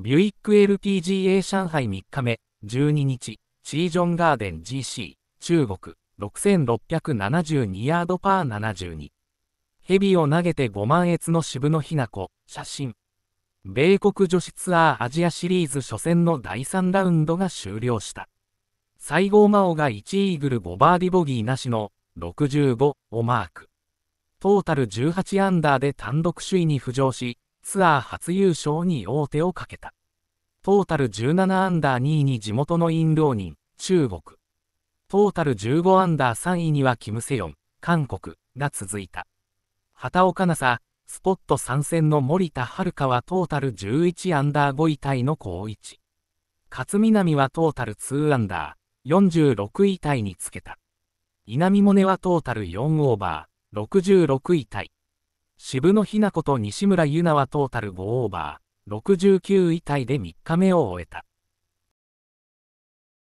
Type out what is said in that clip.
ビュイック LPGA 上海3日目、12日、チージョンガーデン GC、中国、6672ヤードパー72。ヘビを投げて5万越の渋野日向子、写真。米国女子ツアーアジアシリーズ初戦の第3ラウンドが終了した。西郷真央が1イーグル5バーディボギーなしの65をマーク。トータル18アンダーで単独首位に浮上し、ツアー初優勝に王手をかけた。トータル17アンダー2位に地元のインローニン、中国。トータル15アンダー3位にはキム・セヨン、韓国が続いた。畑岡奈紗、スポット参戦の森田遥はトータル11アンダー5位タイの好位置。勝みなみはトータル2アンダー、46位タイにつけた。稲見萌寧はトータル4オーバー、66位タイ。渋野日向子と西村優菜はトータル5オーバー、69位タイで3日目を終えた。